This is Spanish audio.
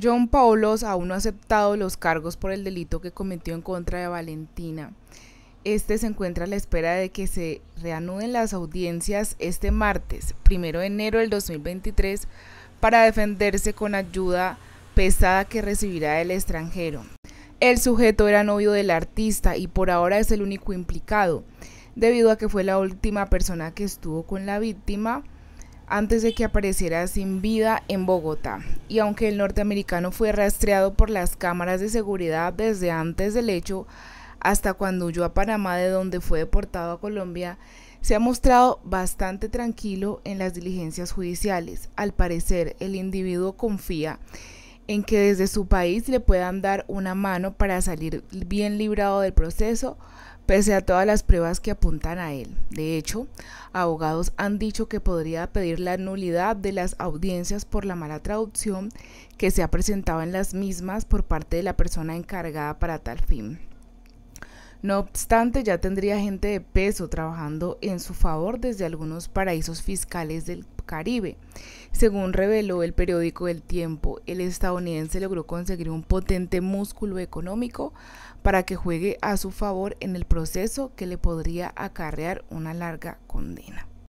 John Paulos aún no ha aceptado los cargos por el delito que cometió en contra de Valentina. Este se encuentra a la espera de que se reanuden las audiencias este martes, primero de enero del 2023, para defenderse con ayuda pesada que recibirá del extranjero. El sujeto era novio del artista y por ahora es el único implicado, debido a que fue la última persona que estuvo con la víctima antes de que apareciera sin vida en Bogotá. Y aunque el norteamericano fue rastreado por las cámaras de seguridad desde antes del hecho hasta cuando huyó a Panamá de donde fue deportado a Colombia, se ha mostrado bastante tranquilo en las diligencias judiciales. Al parecer, el individuo confía en que desde su país le puedan dar una mano para salir bien librado del proceso, pese a todas las pruebas que apuntan a él. De hecho, abogados han dicho que podría pedir la nulidad de las audiencias por la mala traducción que se ha presentado en las mismas por parte de la persona encargada para tal fin. No obstante, ya tendría gente de peso trabajando en su favor desde algunos paraísos fiscales del Caribe. Según reveló el periódico El Tiempo, el estadounidense logró conseguir un potente músculo económico para que juegue a su favor en el proceso que le podría acarrear una larga condena.